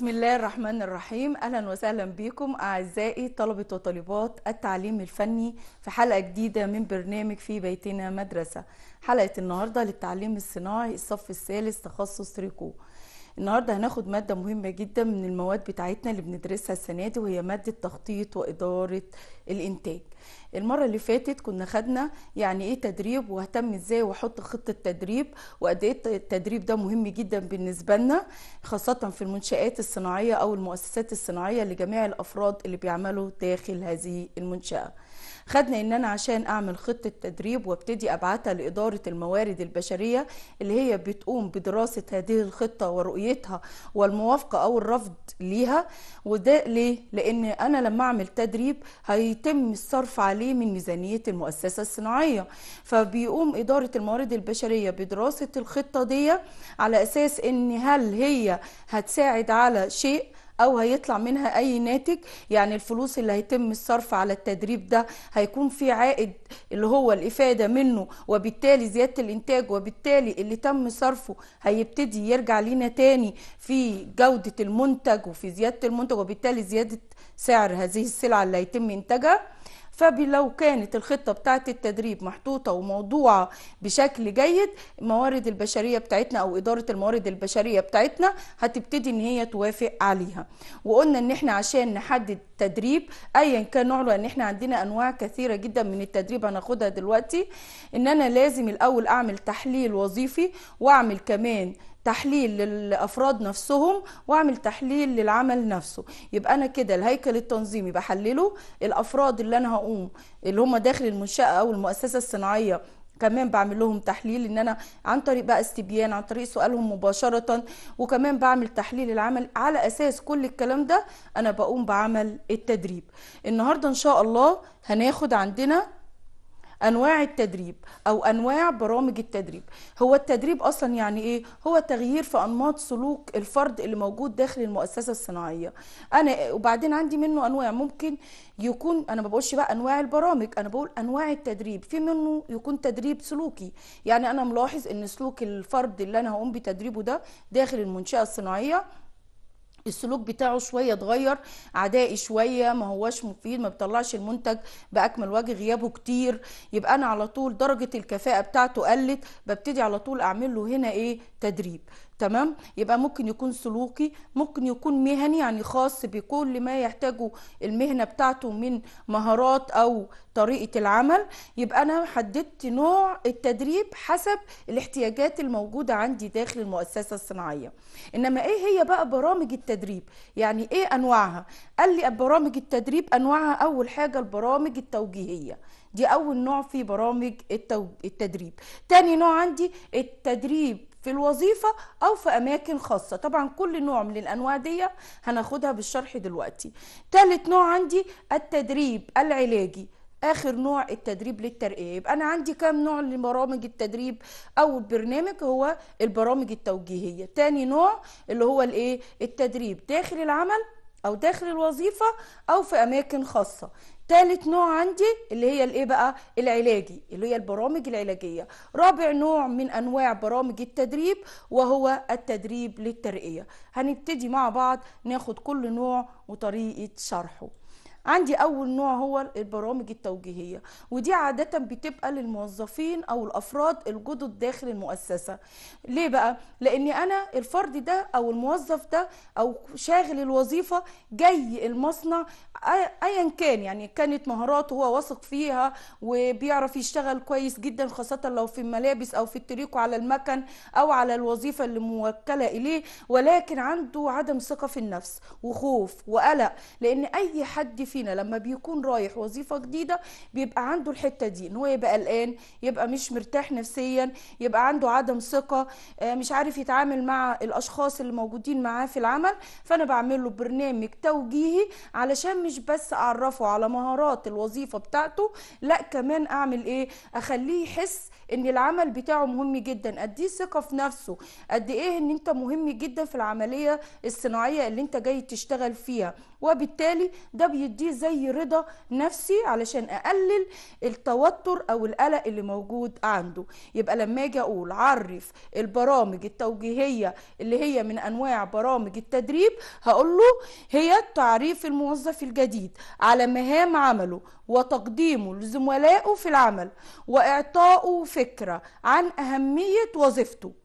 بسم الله الرحمن الرحيم اهلا وسهلا بكم اعزائي طلبه وطالبات التعليم الفني في حلقه جديده من برنامج في بيتنا مدرسه حلقه النهارده للتعليم الصناعي الصف الثالث تخصص ريكو النهارده هناخد ماده مهمه جدا من المواد بتاعتنا اللي بندرسها السنه دي وهي ماده تخطيط واداره الانتاج المره اللي فاتت كنا خدنا يعني ايه تدريب واهتم ازاي واحط خطه تدريب وقد ايه التدريب ده مهم جدا بالنسبه لنا خاصه في المنشات الصناعيه او المؤسسات الصناعيه لجميع الافراد اللي بيعملوا داخل هذه المنشاه خدنا ان انا عشان اعمل خطه تدريب وابتدي ابعتها لاداره الموارد البشريه اللي هي بتقوم بدراسه هذه الخطه ورؤيتها والموافقه او الرفض ليها وده ليه لان انا لما اعمل تدريب هيتم الصرف عليه من ميزانيه المؤسسه الصناعيه فبيقوم اداره الموارد البشريه بدراسه الخطه دي على اساس ان هل هي هتساعد على شيء او هيطلع منها اي ناتج يعني الفلوس اللي هيتم الصرف على التدريب ده هيكون في عائد اللي هو الافاده منه وبالتالي زياده الانتاج وبالتالي اللي تم صرفه هيبتدي يرجع لينا تاني في جوده المنتج وفي زياده المنتج وبالتالي زياده سعر هذه السلعه اللي هيتم انتاجها فلو كانت الخطة بتاعت التدريب محطوطة وموضوعة بشكل جيد الموارد البشرية بتاعتنا أو إدارة الموارد البشرية بتاعتنا هتبتدي إن هي توافق عليها وقلنا إن إحنا عشان نحدد تدريب أيا كان نوعه لأن إحنا عندنا أنواع كثيرة جدا من التدريب هناخدها دلوقتي إن أنا لازم الأول أعمل تحليل وظيفي وأعمل كمان تحليل للافراد نفسهم واعمل تحليل للعمل نفسه يبقى انا كده الهيكل التنظيمي بحلله الافراد اللي انا هقوم اللي هم داخل المنشاه او المؤسسه الصناعيه كمان بعمل لهم تحليل ان انا عن طريق بقى استبيان عن طريق سؤالهم مباشره وكمان بعمل تحليل العمل على اساس كل الكلام ده انا بقوم بعمل التدريب النهارده ان شاء الله هناخد عندنا انواع التدريب او انواع برامج التدريب هو التدريب اصلا يعني ايه هو تغيير في انماط سلوك الفرد اللي موجود داخل المؤسسه الصناعيه انا وبعدين عندي منه انواع ممكن يكون انا ما بقولش بقى انواع البرامج انا بقول انواع التدريب في منه يكون تدريب سلوكي يعني انا ملاحظ ان سلوك الفرد اللي انا هقوم بتدريبه ده داخل المنشاه الصناعيه السلوك بتاعه شويه اتغير عدائي شويه ما هوش مفيد ما بيطلعش المنتج باكمل وجه غيابه كتير يبقى انا على طول درجه الكفاءه بتاعته قلت ببتدي على طول اعمل له هنا ايه تدريب تمام يبقى ممكن يكون سلوكي ممكن يكون مهني يعني خاص بكل ما يحتاجه المهنه بتاعته من مهارات او طريقه العمل يبقى انا حددت نوع التدريب حسب الاحتياجات الموجوده عندي داخل المؤسسه الصناعيه انما ايه هي بقى برامج التدريب يعني ايه انواعها قال لي برامج التدريب انواعها اول حاجه البرامج التوجيهيه دي اول نوع في برامج التدريب تاني نوع عندي التدريب في الوظيفه او في اماكن خاصه طبعا كل نوع من الانواع دي هناخدها بالشرح دلوقتي ثالث نوع عندي التدريب العلاجي اخر نوع التدريب للترقيه يبقى انا عندي كام نوع لبرامج التدريب او البرنامج هو البرامج التوجيهيه تاني نوع اللي هو الايه التدريب داخل العمل او داخل الوظيفه او في اماكن خاصه تالت نوع عندي اللي هي الايه بقى العلاجي اللي هي البرامج العلاجيه رابع نوع من انواع برامج التدريب وهو التدريب للترقيه هنبتدي مع بعض ناخد كل نوع وطريقه شرحه عندي اول نوع هو البرامج التوجيهيه ودي عاده بتبقى للموظفين او الافراد الجدد داخل المؤسسه ليه بقى لان انا الفرد ده او الموظف ده او شاغل الوظيفه جاي المصنع ايا كان يعني كانت مهاراته هو واثق فيها وبيعرف يشتغل كويس جدا خاصه لو في الملابس او في التريكو على المكن او على الوظيفه اللي موكله اليه ولكن عنده عدم ثقه في النفس وخوف وقلق لان اي حد فينا لما بيكون رايح وظيفه جديده بيبقى عنده الحته دي ان هو يبقى قلقان يبقى مش مرتاح نفسيا يبقى عنده عدم ثقه آه، مش عارف يتعامل مع الاشخاص اللي موجودين معاه في العمل فانا بعمل له برنامج توجيهي علشان مش بس اعرفه على مهارات الوظيفه بتاعته لا كمان اعمل ايه اخليه يحس ان العمل بتاعه مهم جدا اديه ثقه في نفسه قد ايه ان انت مهم جدا في العمليه الصناعيه اللي انت جاي تشتغل فيها وبالتالي ده بيديه زي رضا نفسي علشان اقلل التوتر او القلق اللي موجود عنده يبقى لما اجي اقول عرف البرامج التوجيهيه اللي هي من انواع برامج التدريب هقول له هي تعريف الموظف الجديد على مهام عمله وتقديمه لزملائه في العمل واعطائه فكره عن اهميه وظيفته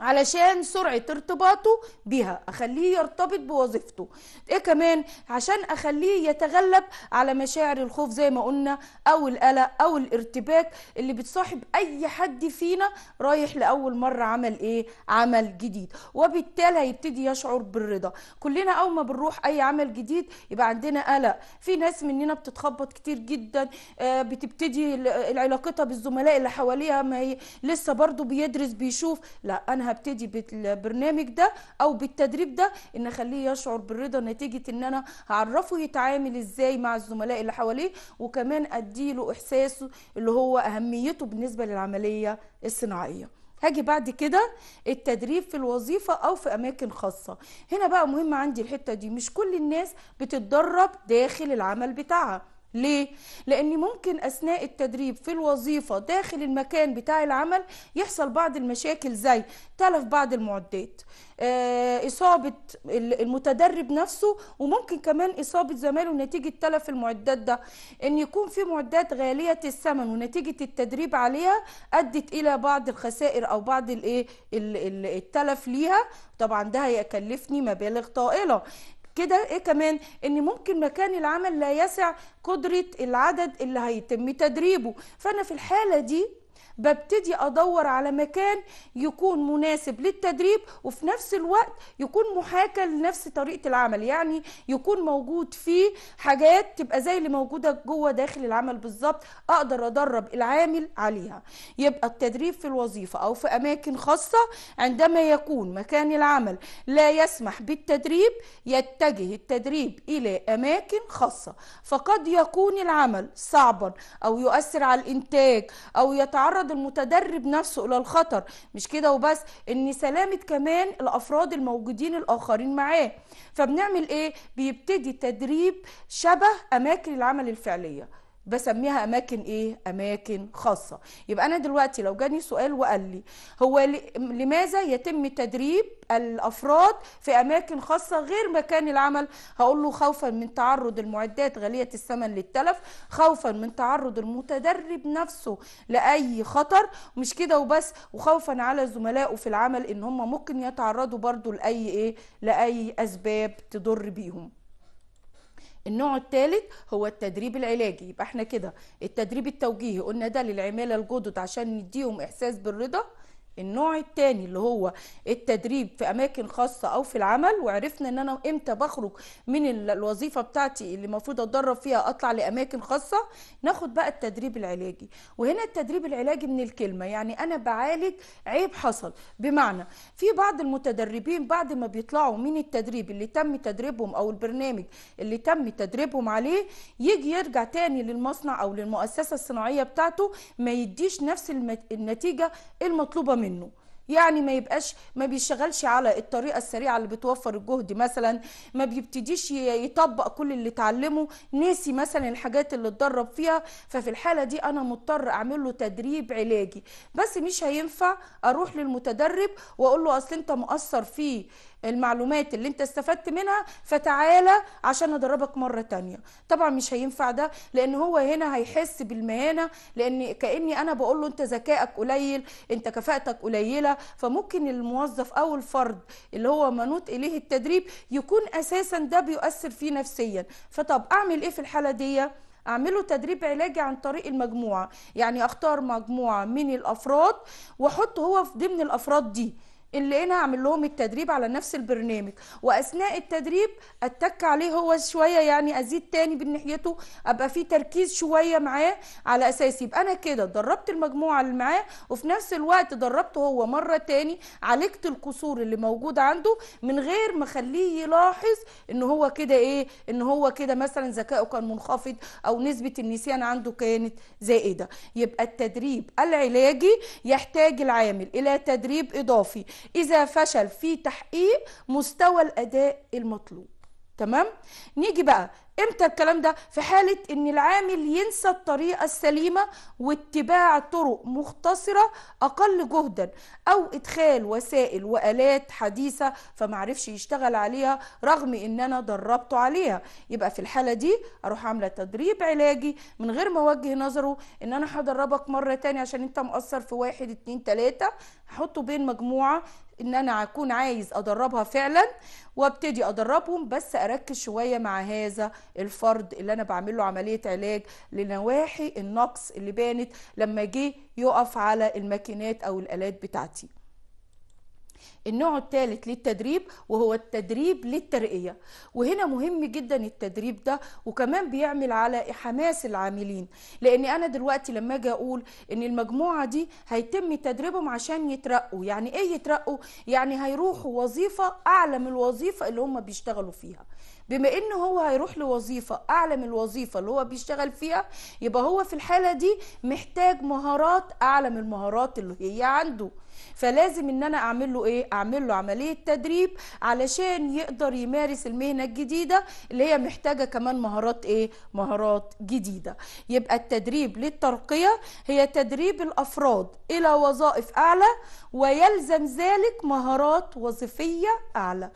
علشان سرعة ارتباطه بها أخليه يرتبط بوظيفته إيه كمان عشان أخليه يتغلب على مشاعر الخوف زي ما قلنا أو القلق أو الارتباك اللي بتصاحب أي حد فينا رايح لأول مرة عمل إيه عمل جديد وبالتالي هيبتدي يشعر بالرضا كلنا أول ما بنروح أي عمل جديد يبقى عندنا قلق في ناس مننا بتتخبط كتير جدا آه، بتبتدي علاقتها بالزملاء اللي حواليها ما هي لسه برضو بيدرس بيشوف لا أنا هبتدي بالبرنامج ده او بالتدريب ده ان اخليه يشعر بالرضا نتيجه ان انا هعرفه يتعامل ازاي مع الزملاء اللي حواليه وكمان اديله احساسه اللي هو اهميته بالنسبه للعمليه الصناعيه هاجي بعد كده التدريب في الوظيفة أو في أماكن خاصة هنا بقى مهم عندي الحتة دي مش كل الناس بتتدرب داخل العمل بتاعها ليه؟ لأن ممكن أثناء التدريب في الوظيفة داخل المكان بتاع العمل يحصل بعض المشاكل زي تلف بعض المعدات آه، إصابة المتدرب نفسه وممكن كمان إصابة زمايله نتيجة تلف المعدات ده إن يكون في معدات غالية الثمن ونتيجة التدريب عليها أدت إلى بعض الخسائر أو بعض الإيه التلف ليها طبعا ده هيكلفني مبالغ طائلة كده ايه كمان ان ممكن مكان العمل لا يسع قدره العدد اللي هيتم تدريبه فانا في الحاله دي ببتدي ادور على مكان يكون مناسب للتدريب وفي نفس الوقت يكون محاكى لنفس طريقه العمل يعني يكون موجود فيه حاجات تبقى زي اللي موجوده جوه داخل العمل بالظبط اقدر ادرب العامل عليها يبقى التدريب في الوظيفه او في اماكن خاصه عندما يكون مكان العمل لا يسمح بالتدريب يتجه التدريب الى اماكن خاصه فقد يكون العمل صعبا او يؤثر على الانتاج او يتعرض معرض المتدرب نفسه الى الخطر مش كده وبس ان سلامه كمان الافراد الموجودين الاخرين معاه فبنعمل ايه بيبتدي تدريب شبه اماكن العمل الفعليه بسميها اماكن ايه اماكن خاصه يبقى انا دلوقتي لو جاني سؤال وقال لي هو لماذا يتم تدريب الافراد في اماكن خاصه غير مكان العمل هقول له خوفا من تعرض المعدات غاليه الثمن للتلف خوفا من تعرض المتدرب نفسه لاي خطر مش كده وبس وخوفا على زملائه في العمل ان هم ممكن يتعرضوا برضو لاي ايه لاي اسباب تضر بيهم النوع الثالث هو التدريب العلاجي يبقى احنا كده التدريب التوجيهي قلنا ده للعماله الجدد عشان نديهم احساس بالرضا النوع الثاني اللي هو التدريب في اماكن خاصه او في العمل وعرفنا ان انا امتى بخرج من الوظيفه بتاعتي اللي المفروض اتدرب فيها اطلع لاماكن خاصه ناخد بقى التدريب العلاجي وهنا التدريب العلاجي من الكلمه يعني انا بعالج عيب حصل بمعنى في بعض المتدربين بعد ما بيطلعوا من التدريب اللي تم تدريبهم او البرنامج اللي تم تدريبهم عليه يجي يرجع تاني للمصنع او للمؤسسه الصناعيه بتاعته ما يديش نفس النتيجه المطلوبه منه منه يعني ما يبقاش ما بيشغلش على الطريقه السريعه اللي بتوفر الجهد مثلا ما بيبتديش يطبق كل اللي اتعلمه نسي مثلا الحاجات اللي اتدرب فيها ففي الحاله دي انا مضطر اعمل له تدريب علاجي بس مش هينفع اروح للمتدرب واقول له اصل انت مقصر في المعلومات اللي انت استفدت منها فتعالى عشان ادربك مره تانية طبعا مش هينفع ده لان هو هنا هيحس بالمهانه لان كاني انا بقول له انت ذكائك قليل انت كفاءتك قليله فممكن الموظف او الفرد اللي هو منوط اليه التدريب يكون اساسا ده بيؤثر فيه نفسيا فطب اعمل ايه في الحاله دي اعمله تدريب علاجي عن طريق المجموعه يعني اختار مجموعه من الافراد واحط هو في ضمن الافراد دي اللي انا هعمل لهم التدريب على نفس البرنامج واثناء التدريب اتك عليه هو شويه يعني ازيد تاني من ابقى في تركيز شويه معاه على اساس يبقى انا كده دربت المجموعه اللي معاه وفي نفس الوقت دربته هو مره تاني عالجت القصور اللي موجوده عنده من غير ما اخليه يلاحظ ان هو كده ايه ان هو كده مثلا ذكائه كان منخفض او نسبه النسيان عنده كانت زائده يبقى التدريب العلاجي يحتاج العامل الى تدريب اضافي إذا فشل في تحقيق مستوى الأداء المطلوب تمام نيجي بقى امتى الكلام ده في حالة ان العامل ينسى الطريقة السليمة واتباع طرق مختصرة اقل جهدا او ادخال وسائل والات حديثة فمعرفش يشتغل عليها رغم ان انا دربته عليها يبقى في الحالة دي اروح عاملة تدريب علاجي من غير ما اوجه نظره ان انا هدربك مرة تانية عشان انت مقصر في واحد اتنين تلاتة هحطه بين مجموعه ان انا هكون عايز ادربها فعلا وابتدي ادربهم بس اركز شويه مع هذا الفرد اللي انا بعمل له عمليه علاج لنواحي النقص اللي بانت لما جه يقف على الماكينات او الالات بتاعتي النوع الثالث للتدريب وهو التدريب للترقية وهنا مهم جدا التدريب ده وكمان بيعمل على حماس العاملين لان انا دلوقتي لما اجي اقول ان المجموعة دي هيتم تدريبهم عشان يترقوا يعني ايه يترقوا يعني هيروحوا وظيفة اعلى من الوظيفة اللي هم بيشتغلوا فيها بما ان هو هيروح لوظيفه اعلى من الوظيفه اللي هو بيشتغل فيها يبقى هو في الحاله دي محتاج مهارات اعلى من المهارات اللي هي عنده فلازم ان انا اعمل له ايه اعمل له عمليه تدريب علشان يقدر يمارس المهنه الجديده اللي هي محتاجه كمان مهارات ايه مهارات جديده يبقى التدريب للترقيه هي تدريب الافراد الى وظائف اعلى ويلزم ذلك مهارات وظيفيه اعلى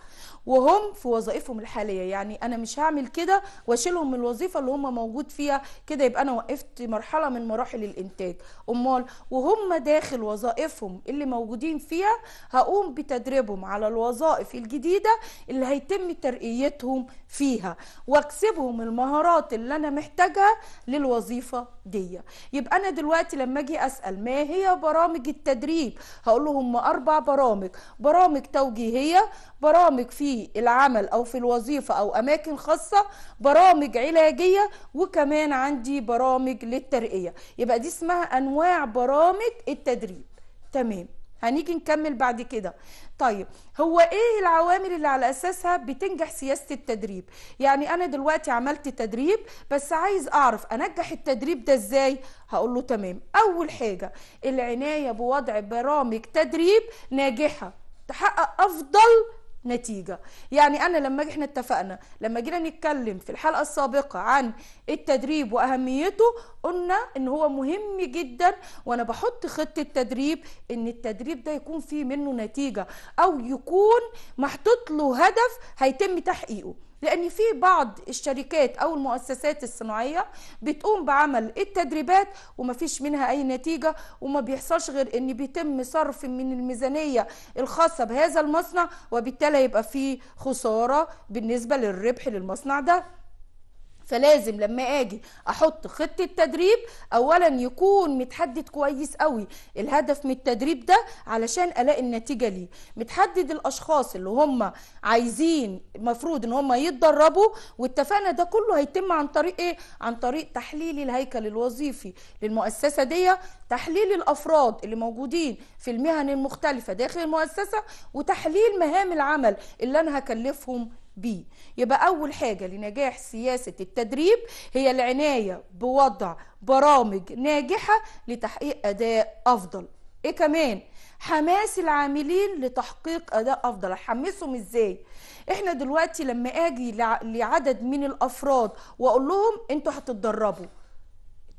وهم في وظائفهم الحاليه يعني انا مش هعمل كده واشيلهم من الوظيفه اللي هم موجود فيها كده يبقى انا وقفت مرحله من مراحل الانتاج امال وهم داخل وظائفهم اللي موجودين فيها هقوم بتدريبهم على الوظائف الجديده اللي هيتم ترقيتهم فيها واكسبهم المهارات اللي انا محتاجها للوظيفه دي يبقى انا دلوقتي لما اجي اسال ما هي برامج التدريب هقول لهم اربع برامج برامج توجيهيه برامج في في العمل او في الوظيفه او اماكن خاصه برامج علاجيه وكمان عندي برامج للترقيه يبقى دي اسمها انواع برامج التدريب تمام هنيجي نكمل بعد كده طيب هو ايه العوامل اللي على اساسها بتنجح سياسه التدريب يعني انا دلوقتي عملت تدريب بس عايز اعرف انجح التدريب ده ازاي هقول له تمام اول حاجه العنايه بوضع برامج تدريب ناجحه تحقق افضل نتيجة يعني أنا لما إحنا اتفقنا لما جينا نتكلم في الحلقة السابقة عن التدريب وأهميته قلنا إن هو مهم جدا وأنا بحط خطة تدريب إن التدريب ده يكون فيه منه نتيجة أو يكون محطوط له هدف هيتم تحقيقه لأن في بعض الشركات أو المؤسسات الصناعية بتقوم بعمل التدريبات فيش منها أي نتيجة وما بيحصلش غير أن بيتم صرف من الميزانية الخاصة بهذا المصنع وبالتالي يبقى في خسارة بالنسبة للربح للمصنع ده فلازم لما اجي احط خطه تدريب اولا يكون متحدد كويس قوي الهدف من التدريب ده علشان الاقي النتيجه ليه متحدد الاشخاص اللي هم عايزين المفروض ان هم يتدربوا واتفقنا ده كله هيتم عن طريق ايه عن طريق تحليل الهيكل الوظيفي للمؤسسه دي تحليل الافراد اللي موجودين في المهن المختلفه داخل المؤسسه وتحليل مهام العمل اللي انا هكلفهم بيه يبقى أول حاجة لنجاح سياسة التدريب هي العناية بوضع برامج ناجحة لتحقيق أداء أفضل إيه كمان؟ حماس العاملين لتحقيق أداء أفضل أحمسهم إزاي؟ إحنا دلوقتي لما أجي لعدد من الأفراد وأقول لهم أنتوا هتتدربوا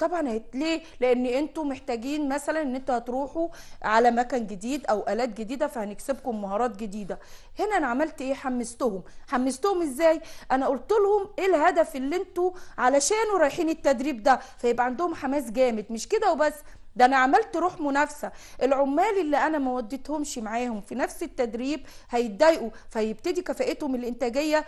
طبعا ليه لان انتوا محتاجين مثلا ان انتوا هتروحوا على مكان جديد او الات جديده فهنكسبكم مهارات جديده هنا انا عملت ايه حمستهم حمستهم ازاي انا قلت لهم ايه الهدف اللي انتوا علشانه رايحين التدريب ده فيبقى عندهم حماس جامد مش كده وبس ده انا عملت روح منافسه العمال اللي انا ما وديتهمش معاهم في نفس التدريب هيتضايقوا فيبتدي كفاءتهم الانتاجيه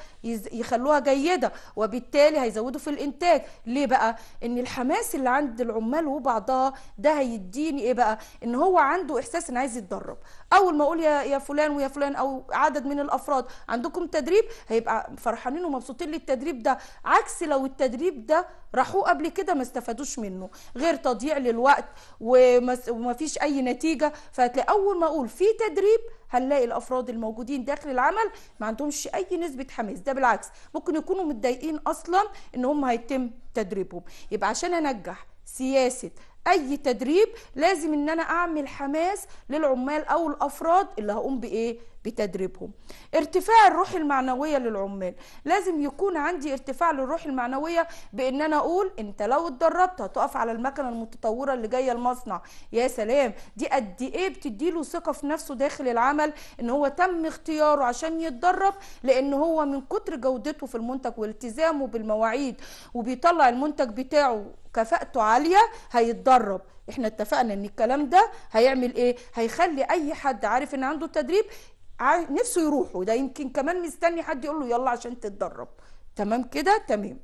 يخلوها جيده وبالتالي هيزودوا في الانتاج ليه بقى ان الحماس اللي عند العمال وبعضها ده هيديني ايه بقى ان هو عنده احساس ان عايز يتدرب اول ما اقول يا يا فلان ويا فلان او عدد من الافراد عندكم تدريب هيبقى فرحانين ومبسوطين للتدريب ده عكس لو التدريب ده راحوه قبل كده ما استفادوش منه غير تضييع للوقت وما فيش اي نتيجه فهتلاقي اول ما اقول في تدريب هنلاقي الافراد الموجودين داخل العمل ما عندهمش اي نسبه حماس ده بالعكس ممكن يكونوا متضايقين اصلا ان هم هيتم تدريبهم يبقى عشان انجح سياسه اي تدريب لازم ان انا اعمل حماس للعمال او الافراد اللي هقوم بايه بتدريبهم ارتفاع الروح المعنوية للعمال لازم يكون عندي ارتفاع للروح المعنوية بان انا اقول انت لو اتدربت هتقف على المكنة المتطورة اللي جاية المصنع يا سلام دي قد ايه بتديله ثقة في نفسه داخل العمل ان هو تم اختياره عشان يتدرب لان هو من كتر جودته في المنتج والتزامه بالمواعيد وبيطلع المنتج بتاعه كفاءته عاليه هيتدرب احنا اتفقنا ان الكلام ده هيعمل ايه هيخلي اي حد عارف ان عنده تدريب نفسه يروحوا ده يمكن كمان مستني حد يقول له يلا عشان تتدرب تمام كده تمام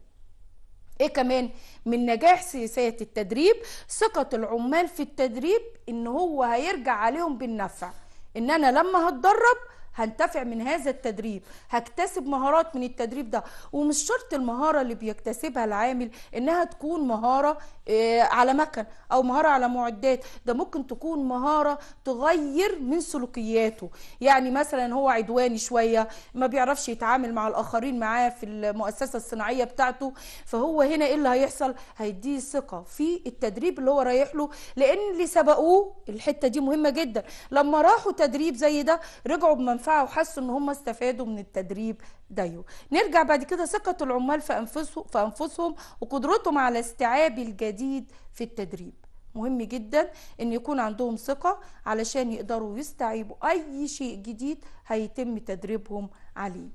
ايه كمان من نجاح سياسية التدريب ثقة العمال في التدريب ان هو هيرجع عليهم بالنفع ان انا لما هتدرب هنتفع من هذا التدريب هكتسب مهارات من التدريب ده ومش شرط المهارة اللي بيكتسبها العامل انها تكون مهارة آه، على مكن او مهارة على معدات ده ممكن تكون مهارة تغير من سلوكياته يعني مثلا هو عدواني شوية ما بيعرفش يتعامل مع الاخرين معاه في المؤسسة الصناعية بتاعته فهو هنا ايه اللي هيحصل هيديه ثقة في التدريب اللي هو رايح له لان اللي سبقوه الحتة دي مهمة جدا لما راحوا تدريب زي ده رجعوا بمنفعة المنفعه وحسوا ان هم استفادوا من التدريب دايو نرجع بعد كده ثقه العمال في انفسهم في انفسهم وقدرتهم على استيعاب الجديد في التدريب مهم جدا ان يكون عندهم ثقه علشان يقدروا يستعيبوا اي شيء جديد هيتم تدريبهم عليه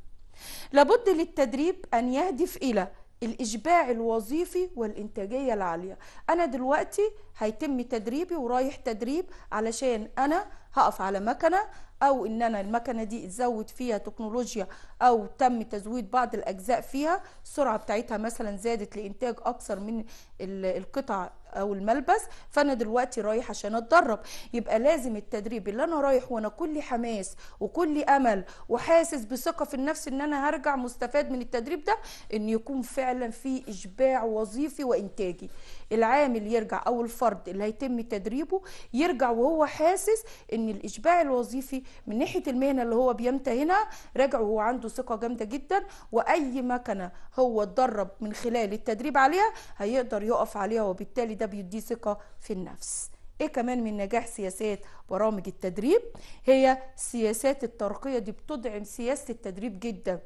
لابد للتدريب ان يهدف الى الإشباع الوظيفي والإنتاجية العالية أنا دلوقتي هيتم تدريبي ورايح تدريب علشان أنا هقف على مكنه او ان انا المكنه دي اتزود فيها تكنولوجيا او تم تزويد بعض الاجزاء فيها السرعه بتاعتها مثلا زادت لانتاج اكثر من القطع او الملبس فانا دلوقتي رايح عشان اتدرب يبقى لازم التدريب اللي انا رايح وانا كل حماس وكل امل وحاسس بثقه في النفس ان انا هرجع مستفاد من التدريب ده ان يكون فعلا في اشباع وظيفي وانتاجي العامل يرجع او الفرد اللي هيتم تدريبه يرجع وهو حاسس ان الاشباع الوظيفي من ناحيه المهنه اللي هو بيمتهنها راجع وهو عنده ثقه جامده جدا واي مكنه هو اتدرب من خلال التدريب عليها هيقدر يقف عليها وبالتالي ده ده بيدي ثقه في النفس ايه كمان من نجاح سياسات برامج التدريب هي سياسات الترقيه دي بتدعم سياسه التدريب جدا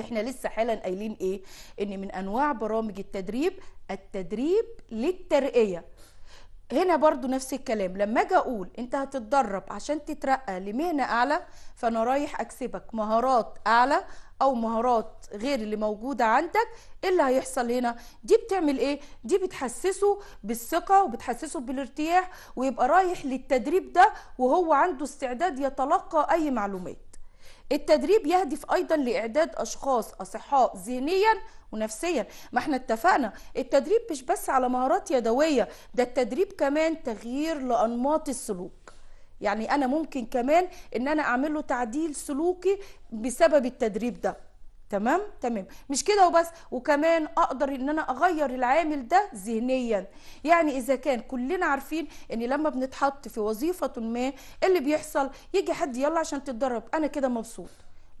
احنا لسه حالا قايلين ايه ان من انواع برامج التدريب التدريب للترقيه هنا برضو نفس الكلام لما اجي اقول انت هتتدرب عشان تترقى لمهنه اعلى فانا رايح اكسبك مهارات اعلى او مهارات غير اللي موجوده عندك ايه اللي هيحصل هنا دي بتعمل ايه دي بتحسسه بالثقه وبتحسسه بالارتياح ويبقى رايح للتدريب ده وهو عنده استعداد يتلقى اي معلومات التدريب يهدف ايضا لاعداد اشخاص اصحاء ذهنيا ونفسيا ما احنا اتفقنا التدريب مش بس على مهارات يدويه ده التدريب كمان تغيير لانماط السلوك يعني انا ممكن كمان ان انا اعمل له تعديل سلوكي بسبب التدريب ده تمام تمام مش كده وبس وكمان اقدر ان انا اغير العامل ده ذهنيا يعني اذا كان كلنا عارفين ان لما بنتحط في وظيفه ما اللي بيحصل يجي حد يلا عشان تتدرب انا كده مبسوط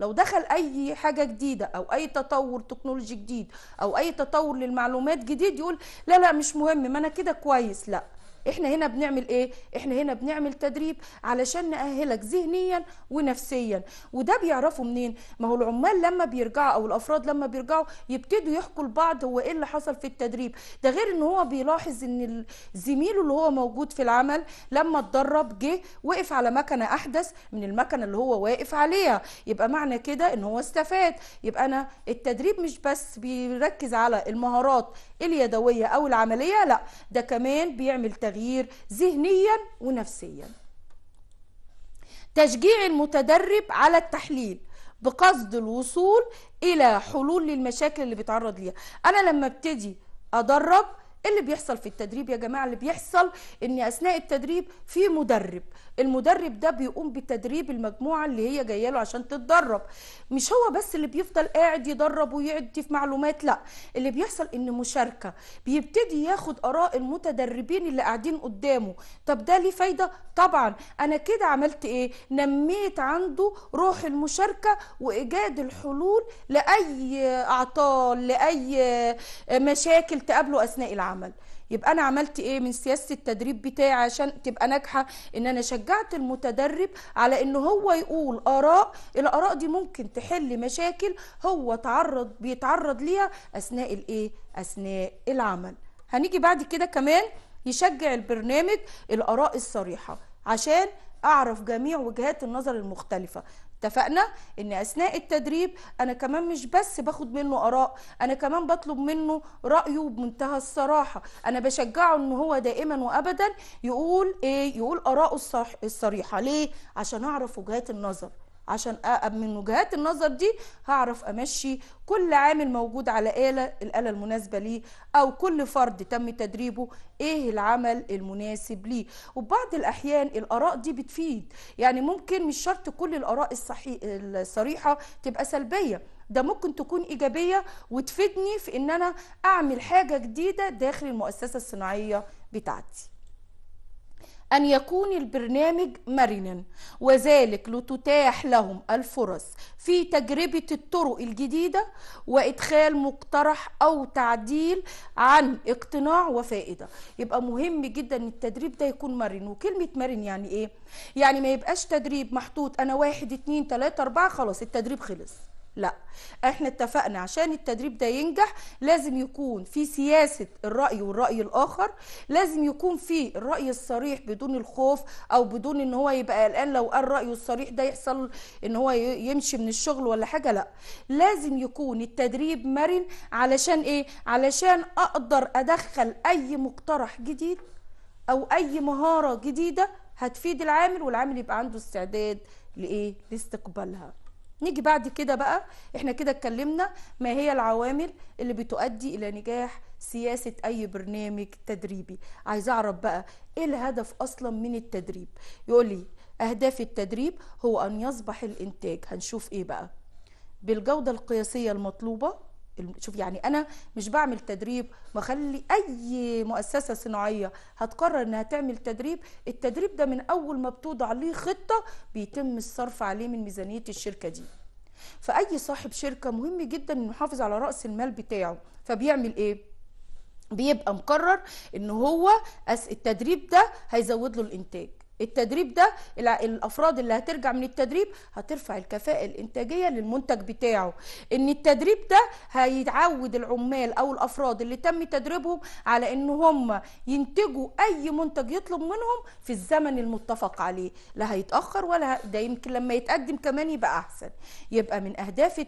لو دخل اي حاجه جديده او اي تطور تكنولوجي جديد او اي تطور للمعلومات جديد يقول لا لا مش مهم ما انا كده كويس لا احنا هنا بنعمل ايه احنا هنا بنعمل تدريب علشان نأهلك ذهنيا ونفسيا وده بيعرفوا منين ما هو العمال لما بيرجعوا او الافراد لما بيرجعوا يبتدوا يحكوا لبعض هو ايه اللي حصل في التدريب ده غير ان هو بيلاحظ ان زميله اللي هو موجود في العمل لما اتدرب جه وقف على مكنه احدث من المكنه اللي هو واقف عليها يبقى معنى كده ان هو استفاد يبقى انا التدريب مش بس بيركز على المهارات اليدويه او العمليه لا ده كمان بيعمل تغيير التغيير ذهنيا ونفسيا تشجيع المتدرب على التحليل بقصد الوصول الى حلول للمشاكل اللي بيتعرض ليها انا لما ابتدي ادرب ايه اللي بيحصل في التدريب يا جماعه اللي بيحصل ان اثناء التدريب في مدرب المدرب ده بيقوم بتدريب المجموعه اللي هي جايه له عشان تتدرب مش هو بس اللي بيفضل قاعد يدرب ويعدي في معلومات لا اللي بيحصل ان مشاركه بيبتدي ياخد اراء المتدربين اللي قاعدين قدامه طب ده ليه فايده طبعا انا كده عملت ايه نميت عنده روح المشاركه وايجاد الحلول لاي اعطال لاي مشاكل تقابله اثناء العمل العمل يبقى انا عملت ايه من سياسه التدريب بتاعي عشان تبقى ناجحه ان انا شجعت المتدرب على ان هو يقول اراء الاراء دي ممكن تحل مشاكل هو تعرض بيتعرض ليها اثناء الايه اثناء العمل هنيجي بعد كده كمان يشجع البرنامج الاراء الصريحه عشان اعرف جميع وجهات النظر المختلفه اتفقنا ان اثناء التدريب انا كمان مش بس باخد منه اراء انا كمان بطلب منه رايه بمنتهى الصراحه انا بشجعه ان هو دائما وابدا يقول ايه يقول اراءه الصريحه ليه عشان اعرف وجهات النظر عشان من وجهات النظر دي هعرف امشي كل عامل موجود على آلة الآلة المناسبة ليه أو كل فرد تم تدريبه إيه العمل المناسب ليه وبعض الأحيان الآراء دي بتفيد يعني ممكن مش شرط كل الآراء الصحي... الصريحة تبقى سلبية ده ممكن تكون إيجابية وتفيدني في إن أنا أعمل حاجة جديدة داخل المؤسسة الصناعية بتاعتي أن يكون البرنامج مرنا وذلك لتتاح لهم الفرص في تجربة الطرق الجديدة وإدخال مقترح أو تعديل عن اقتناع وفائدة يبقى مهم جدا التدريب ده يكون مرن وكلمة مرن يعني إيه؟ يعني ما يبقاش تدريب محطوط أنا واحد اتنين تلاتة أربعة خلاص التدريب خلص لا احنا اتفقنا عشان التدريب ده ينجح لازم يكون في سياسة الرأي والرأي الآخر لازم يكون في الرأي الصريح بدون الخوف أو بدون ان هو يبقى قلقان لو قال رأيه الصريح ده يحصل ان هو يمشي من الشغل ولا حاجة لا لازم يكون التدريب مرن علشان ايه علشان اقدر ادخل اي مقترح جديد او اي مهارة جديدة هتفيد العامل والعامل يبقى عنده استعداد لايه لاستقبالها نيجي بعد كده بقى احنا كده اتكلمنا ما هي العوامل اللي بتؤدي الى نجاح سياسة اي برنامج تدريبي عايز اعرف بقى ايه الهدف اصلا من التدريب يقول لي اهداف التدريب هو ان يصبح الانتاج هنشوف ايه بقى بالجودة القياسية المطلوبة شوف يعني انا مش بعمل تدريب بخلي اي مؤسسه صناعيه هتقرر انها تعمل تدريب التدريب ده من اول ما بتوضع ليه خطه بيتم الصرف عليه من ميزانيه الشركه دي فاي صاحب شركه مهم جدا انه يحافظ على راس المال بتاعه فبيعمل ايه بيبقى مقرر ان هو التدريب ده هيزود له الانتاج التدريب ده الافراد اللي هترجع من التدريب هترفع الكفاءه الانتاجيه للمنتج بتاعه ان التدريب ده هيتعود العمال او الافراد اللي تم تدريبهم على ان هم ينتجوا اي منتج يطلب منهم في الزمن المتفق عليه لا هيتاخر ولا ده يمكن لما يتقدم كمان يبقى احسن يبقى من اهداف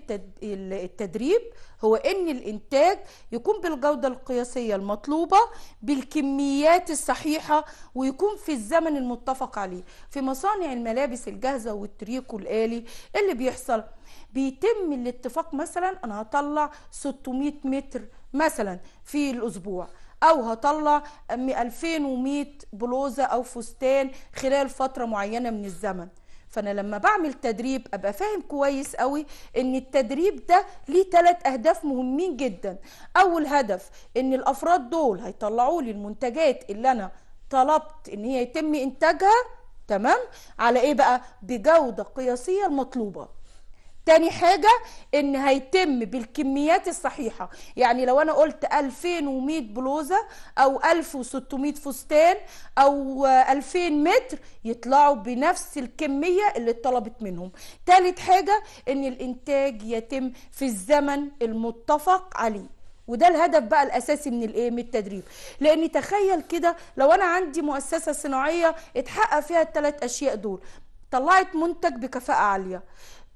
التدريب هو ان الانتاج يكون بالجودة القياسية المطلوبة بالكميات الصحيحة ويكون في الزمن المتفق عليه في مصانع الملابس الجاهزة والتريكو الآلي اللي بيحصل بيتم الاتفاق مثلا انا هطلع 600 متر مثلا في الاسبوع او هطلع 2100 بلوزه او فستان خلال فتره معينه من الزمن فانا لما بعمل تدريب ابقى فاهم كويس قوي ان التدريب ده ليه ثلاث اهداف مهمين جدا اول هدف ان الافراد دول هيطلعوا لي المنتجات اللي انا طلبت ان هي يتم انتاجها تمام على ايه بقى بجوده قياسيه المطلوبه تاني حاجة ان هيتم بالكميات الصحيحة يعني لو انا قلت 2100 بلوزة او 1600 فستان او 2000 متر يطلعوا بنفس الكمية اللي اتطلبت منهم تالت حاجة ان الانتاج يتم في الزمن المتفق عليه وده الهدف بقى الاساسي من الايه من التدريب لان تخيل كده لو انا عندي مؤسسه صناعيه اتحقق فيها الثلاث اشياء دول طلعت منتج بكفاءه عاليه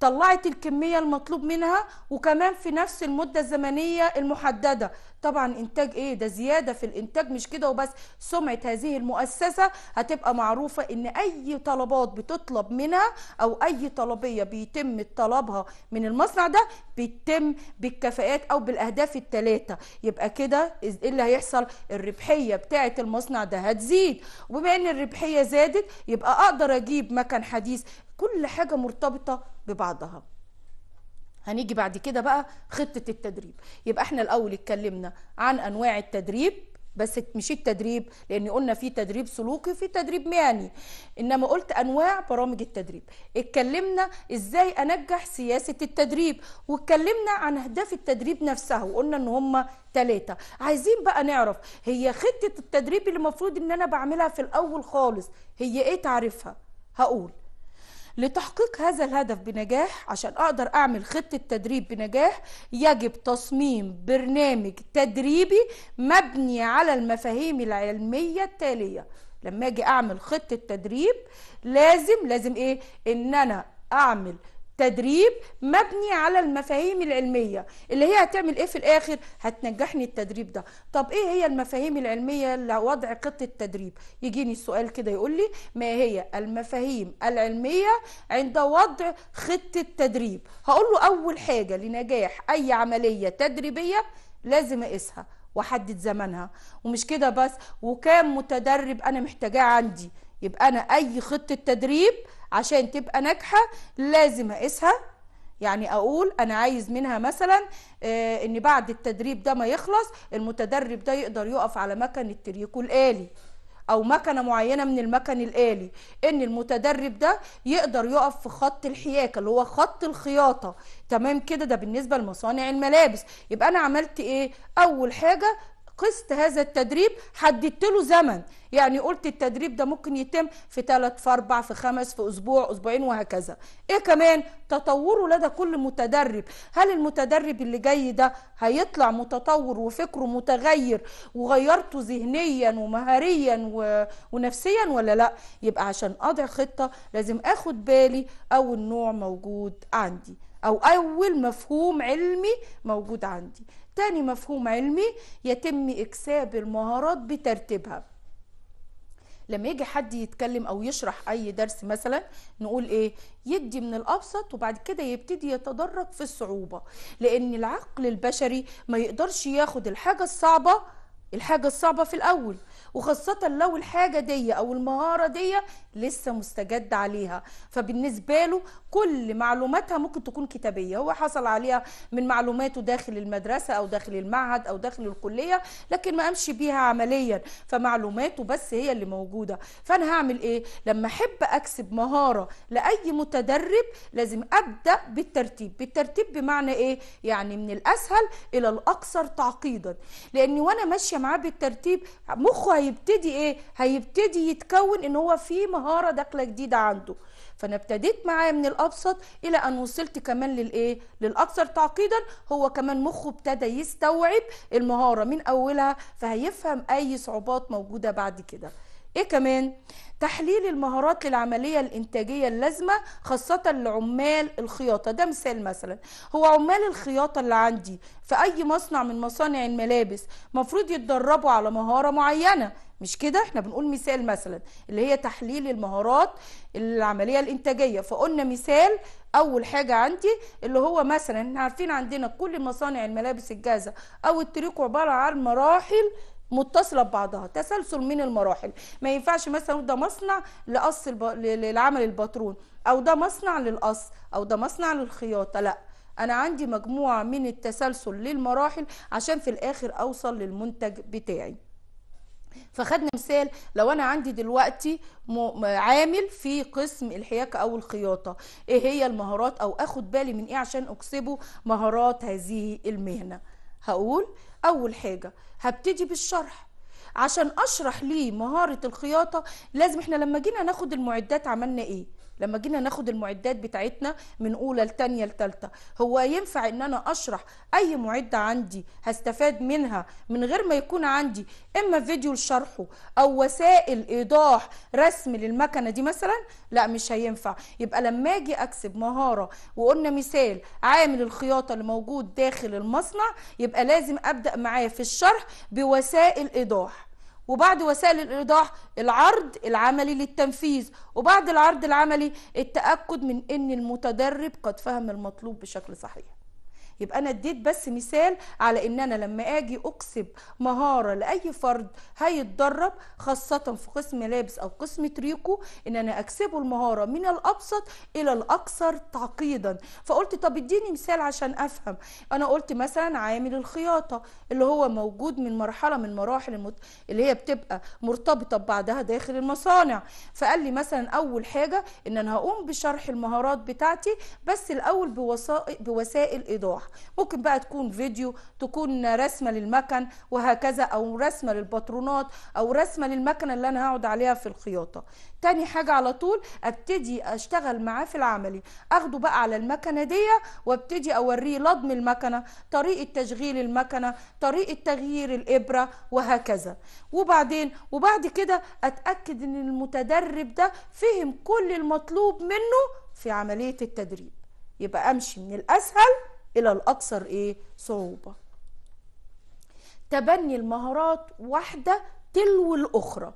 طلعت الكمية المطلوب منها وكمان في نفس المدة الزمنية المحددة طبعا انتاج ايه ده زياده في الانتاج مش كده وبس سمعه هذه المؤسسه هتبقى معروفه ان اي طلبات بتطلب منها او اي طلبيه بيتم طلبها من المصنع ده بيتم بالكفاءات او بالاهداف الثلاثه يبقى كده ايه اللي هيحصل الربحيه بتاعه المصنع ده هتزيد وبما ان الربحيه زادت يبقى اقدر اجيب مكن حديث كل حاجه مرتبطه ببعضها هنيجي بعد كده بقى خطه التدريب يبقى احنا الاول اتكلمنا عن انواع التدريب بس مش التدريب لان قلنا في تدريب سلوكي وفي تدريب مهني انما قلت انواع برامج التدريب اتكلمنا ازاي انجح سياسه التدريب واتكلمنا عن اهداف التدريب نفسها وقلنا ان هم ثلاثه عايزين بقى نعرف هي خطه التدريب اللي المفروض ان انا بعملها في الاول خالص هي ايه تعريفها هقول لتحقيق هذا الهدف بنجاح عشان اقدر اعمل خطه تدريب بنجاح يجب تصميم برنامج تدريبي مبني على المفاهيم العلميه التاليه لما اجي اعمل خطه تدريب لازم لازم ايه ان انا اعمل تدريب مبني على المفاهيم العلميه اللي هي هتعمل ايه في الاخر هتنجحني التدريب ده طب ايه هي المفاهيم العلميه لوضع خطه تدريب يجيني السؤال كده يقول لي ما هي المفاهيم العلميه عند وضع خطه تدريب هقول له اول حاجه لنجاح اي عمليه تدريبيه لازم اقيسها واحدد زمنها ومش كده بس وكام متدرب انا محتاجاه عندي يبقى انا اي خطه تدريب عشان تبقى ناجحه لازم اقيسها يعني اقول انا عايز منها مثلا آه ان بعد التدريب ده ما يخلص المتدرب ده يقدر يقف على مكن التريكو الالي او مكنه معينه من المكن الالي ان المتدرب ده يقدر يقف في خط الحياكه اللي هو خط الخياطه تمام كده ده بالنسبه لمصانع الملابس يبقى انا عملت ايه اول حاجه قست هذا التدريب حددت له زمن يعني قلت التدريب ده ممكن يتم في 3 في 4 في 5 في اسبوع اسبوعين وهكذا ايه كمان تطوره لدى كل متدرب هل المتدرب اللي جاي ده هيطلع متطور وفكره متغير وغيرته ذهنيا ومهاريا و... ونفسيا ولا لا يبقى عشان اضع خطه لازم اخد بالي او النوع موجود عندي او اول مفهوم علمي موجود عندي تاني مفهوم علمي يتم إكساب المهارات بترتيبها لما يجي حد يتكلم او يشرح اي درس مثلا نقول ايه يدي من الابسط وبعد كده يبتدي يتدرج في الصعوبه لان العقل البشري ما يقدرش ياخد الحاجه الصعبه الحاجة الصعبة في الأول وخاصة لو الحاجة دي أو المهارة دي لسه مستجد عليها فبالنسبة له كل معلوماتها ممكن تكون كتابية هو حصل عليها من معلوماته داخل المدرسة أو داخل المعهد أو داخل الكلية لكن ما قامش بيها عمليا فمعلوماته بس هي اللي موجودة فأنا هعمل إيه لما أحب أكسب مهارة لأي متدرب لازم أبدأ بالترتيب بالترتيب بمعنى إيه يعني من الأسهل إلى الأكثر تعقيدا لأن وأنا ماشية معاه بالترتيب مخه هيبتدي ايه هيبتدي يتكون ان هو في مهاره داخله جديده عنده فانا ابتديت معاه من الابسط الى ان وصلت كمان للايه للاكثر تعقيدا هو كمان مخه ابتدى يستوعب المهاره من اولها فهيفهم اي صعوبات موجوده بعد كده ايه كمان تحليل المهارات للعملية الإنتاجية اللازمة خاصة لعمال الخياطة ده مثال مثلا هو عمال الخياطة اللي عندي في أي مصنع من مصانع الملابس مفروض يتدربوا على مهارة معينة مش كده احنا بنقول مثال مثلا اللي هي تحليل المهارات العمليه الانتاجيه فقلنا مثال اول حاجه عندي اللي هو مثلا احنا عارفين عندنا كل مصانع الملابس الجاهزه او التريكو عباره عن مراحل متصله ببعضها تسلسل من المراحل ما ينفعش مثلا ده مصنع لقص الب... للعمل الباترون او ده مصنع للقص او ده مصنع للخياطه لا انا عندي مجموعه من التسلسل للمراحل عشان في الاخر اوصل للمنتج بتاعي فخدنا مثال لو انا عندي دلوقتي عامل في قسم الحياكه او الخياطه ايه هي المهارات او اخد بالي من ايه عشان اكسبه مهارات هذه المهنه هقول اول حاجه هبتدي بالشرح عشان اشرح ليه مهاره الخياطه لازم احنا لما جينا ناخد المعدات عملنا ايه لما جينا ناخد المعدات بتاعتنا من اولى لثانيه لثالثه هو ينفع ان انا اشرح اي معده عندي هستفاد منها من غير ما يكون عندي اما فيديو لشرحه او وسائل ايضاح رسم للمكنه دي مثلا لا مش هينفع يبقى لما اجي اكسب مهاره وقلنا مثال عامل الخياطه اللي موجود داخل المصنع يبقى لازم ابدا معاه في الشرح بوسائل ايضاح وبعد وسائل الايضاح العرض العملي للتنفيذ وبعد العرض العملي التاكد من ان المتدرب قد فهم المطلوب بشكل صحيح يبقى انا اديت بس مثال على ان انا لما اجي اكسب مهاره لاي فرد هيتدرب خاصه في قسم ملابس او قسم تريكو ان انا اكسبه المهاره من الابسط الى الاكثر تعقيدا فقلت طب اديني مثال عشان افهم انا قلت مثلا عامل الخياطه اللي هو موجود من مرحله من مراحل المت... اللي هي بتبقى مرتبطه ببعضها داخل المصانع فقال لي مثلا اول حاجه ان انا هقوم بشرح المهارات بتاعتي بس الاول بوسائل بوسائل ايضاح مفتوح ممكن بقى تكون فيديو تكون رسمه للمكن وهكذا او رسمه للباترونات او رسمه للمكنه اللي انا هقعد عليها في الخياطه تاني حاجه على طول ابتدي اشتغل معاه في العملي اخده بقى على المكنه دي وابتدي اوريه لضم المكنه طريقه تشغيل المكنه طريقه تغيير الابره وهكذا وبعدين وبعد كده اتاكد ان المتدرب ده فهم كل المطلوب منه في عمليه التدريب يبقى امشي من الاسهل الى الاكثر ايه صعوبه تبني المهارات واحده تلو الاخرى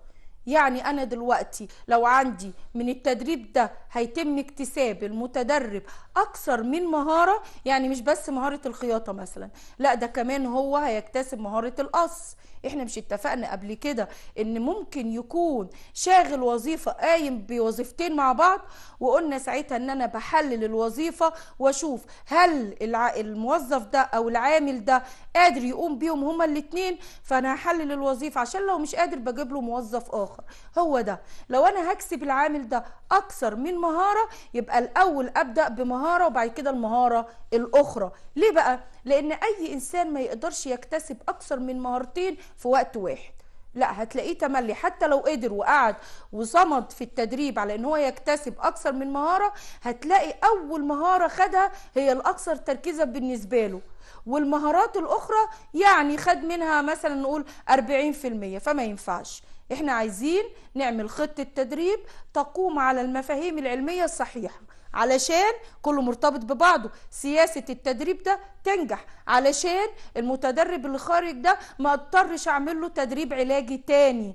يعني انا دلوقتي لو عندي من التدريب ده هيتم اكتساب المتدرب اكثر من مهاره يعني مش بس مهاره الخياطه مثلا لا ده كمان هو هيكتسب مهاره القص احنا مش اتفقنا قبل كده ان ممكن يكون شاغل وظيفه قايم بوظيفتين مع بعض وقلنا ساعتها ان انا بحلل الوظيفه واشوف هل الموظف ده او العامل ده قادر يقوم بيهم هما الاثنين فانا هحلل الوظيفه عشان لو مش قادر بجيب له موظف اخر هو ده لو انا هكسب العامل ده اكثر من مهاره يبقى الاول ابدا بمهاره وبعد كده المهاره الاخرى ليه بقى لان اي انسان ما يقدرش يكتسب اكثر من مهارتين في وقت واحد لا هتلاقيه تملي حتى لو قدر وقعد وصمد في التدريب على ان هو يكتسب اكثر من مهاره هتلاقي اول مهاره خدها هي الاكثر تركيزا بالنسبه له والمهارات الاخرى يعني خد منها مثلا نقول 40% فما ينفعش احنا عايزين نعمل خطه تدريب تقوم على المفاهيم العلميه الصحيحه علشان كله مرتبط ببعضه سياسة التدريب ده تنجح علشان المتدرب اللي خارج ده ما اضطرش اعمل له تدريب علاجي تاني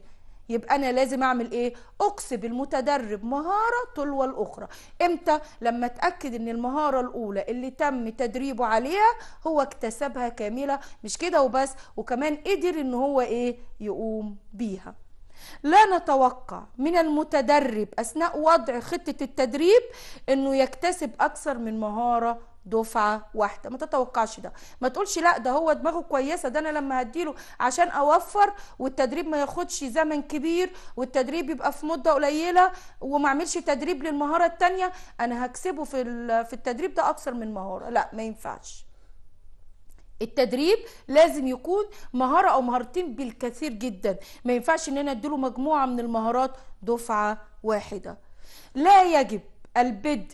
يبقى انا لازم اعمل ايه اكسب المتدرب مهاره تلو الاخرى امتى لما اتاكد ان المهاره الاولى اللي تم تدريبه عليها هو اكتسبها كامله مش كده وبس وكمان قدر ان هو ايه يقوم بيها لا نتوقع من المتدرب اثناء وضع خطه التدريب انه يكتسب اكثر من مهاره دفعه واحده ما تتوقعش ده ما تقولش لا ده هو دماغه كويسه ده انا لما هديله عشان اوفر والتدريب ما ياخدش زمن كبير والتدريب يبقى في مده قليله وما اعملش تدريب للمهاره الثانيه انا هكسبه في في التدريب ده اكثر من مهاره لا ما ينفعش التدريب لازم يكون مهاره او مهارتين بالكثير جدا ما ينفعش ان انا اديله مجموعه من المهارات دفعه واحده لا يجب البدء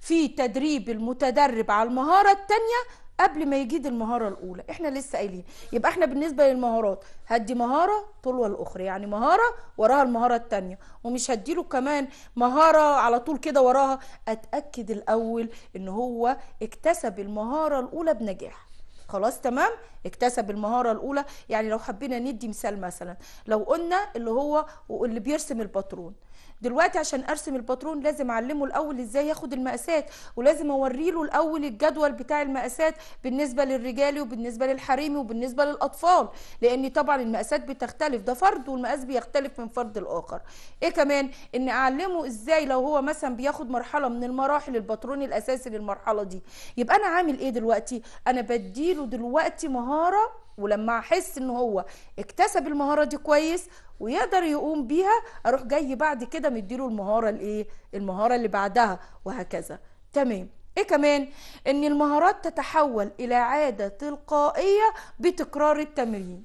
في تدريب المتدرب على المهاره الثانيه قبل ما يجيد المهاره الاولى احنا لسه قايلين يبقى احنا بالنسبه للمهارات هدي مهاره طلوة الاخرى يعني مهاره وراها المهاره الثانيه ومش هديله كمان مهاره على طول كده وراها اتاكد الاول ان هو اكتسب المهاره الاولى بنجاح خلاص تمام اكتسب المهارة الأولى يعني لو حبينا ندي مثال مثلا لو قلنا اللي هو اللي بيرسم الباترون دلوقتي عشان ارسم الباترون لازم اعلمه الاول ازاي ياخد المقاسات ولازم اوري له الاول الجدول بتاع المقاسات بالنسبه للرجالي وبالنسبه للحريمي وبالنسبه للاطفال لان طبعا المقاسات بتختلف ده فرد والمقاس بيختلف من فرد الاخر ايه كمان ان اعلمه ازاي لو هو مثلا بياخد مرحله من المراحل الباترون الاساسي للمرحله دي يبقى انا عامل ايه دلوقتي انا بديله دلوقتي مهاره ولما احس ان هو اكتسب المهاره دي كويس ويقدر يقوم بيها اروح جاي بعد كده مديله المهاره الايه المهاره اللي بعدها وهكذا تمام ايه كمان ان المهارات تتحول الى عاده تلقائيه بتكرار التمرين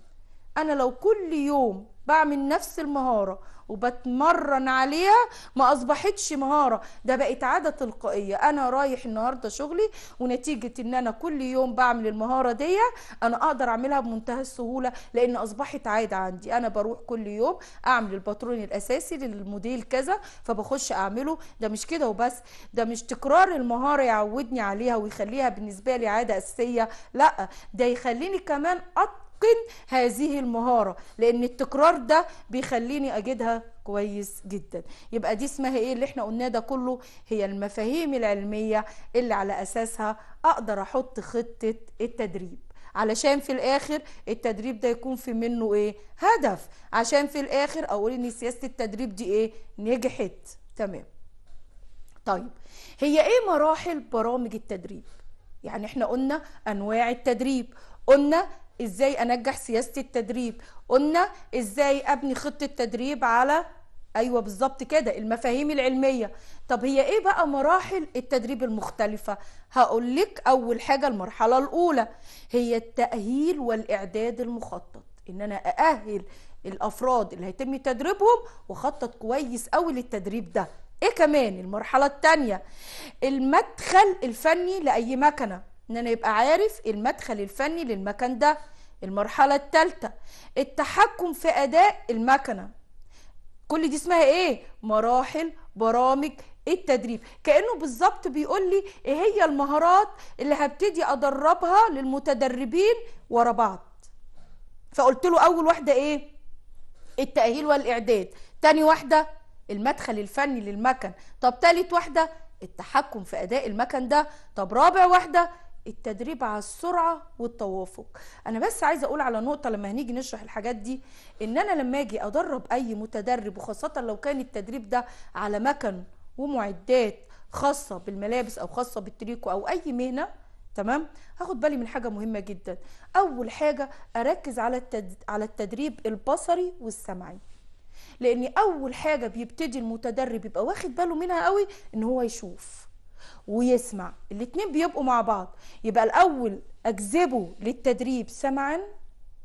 انا لو كل يوم بعمل نفس المهاره وبتمرن عليها ما اصبحتش مهاره ده بقت عاده تلقائيه انا رايح النهارده شغلي ونتيجه ان انا كل يوم بعمل المهاره دي انا اقدر اعملها بمنتهى السهوله لان اصبحت عاده عندي انا بروح كل يوم اعمل الباترون الاساسي للموديل كذا فبخش اعمله ده مش كده وبس ده مش تكرار المهاره يعودني عليها ويخليها بالنسبه لي عاده اساسيه لا ده يخليني كمان أط أتقن هذه المهارة لأن التكرار ده بيخليني أجدها كويس جدا يبقى دي اسمها ايه اللي احنا قلناه ده كله هي المفاهيم العلمية اللي على أساسها أقدر أحط خطة التدريب علشان في الاخر التدريب ده يكون في منه ايه هدف عشان في الاخر اقول ان سياسه التدريب دي ايه نجحت تمام طيب هي ايه مراحل برامج التدريب يعني احنا قلنا انواع التدريب قلنا ازاي انجح سياسه التدريب قلنا ازاي ابني خطه تدريب على ايوه بالظبط كده المفاهيم العلميه طب هي ايه بقى مراحل التدريب المختلفه هقول لك اول حاجه المرحله الاولى هي التاهيل والاعداد المخطط ان انا ااهل الافراد اللي هيتم تدريبهم وخطط كويس قوي للتدريب ده ايه كمان المرحله الثانيه المدخل الفني لاي مكنه ان انا يبقى عارف المدخل الفني للمكان ده المرحله الثالثه التحكم في اداء المكنه كل دي اسمها ايه مراحل برامج التدريب كانه بالظبط بيقول لي ايه هي المهارات اللي هبتدي ادربها للمتدربين ورا بعض فقلت له اول واحده ايه التاهيل والاعداد تاني واحده المدخل الفني للمكن طب تالت واحده التحكم في اداء المكن ده طب رابع واحده التدريب على السرعه والتوافق انا بس عايزه اقول على نقطه لما هنيجي نشرح الحاجات دي ان انا لما اجي ادرب اي متدرب وخاصه لو كان التدريب ده على مكن ومعدات خاصه بالملابس او خاصه بالتريكو او اي مهنه تمام هاخد بالي من حاجه مهمه جدا اول حاجه اركز على التد... على التدريب البصري والسمعي لان اول حاجه بيبتدي المتدرب يبقى واخد باله منها قوي ان هو يشوف ويسمع الاثنين بيبقوا مع بعض يبقى الاول اجذبه للتدريب سمعا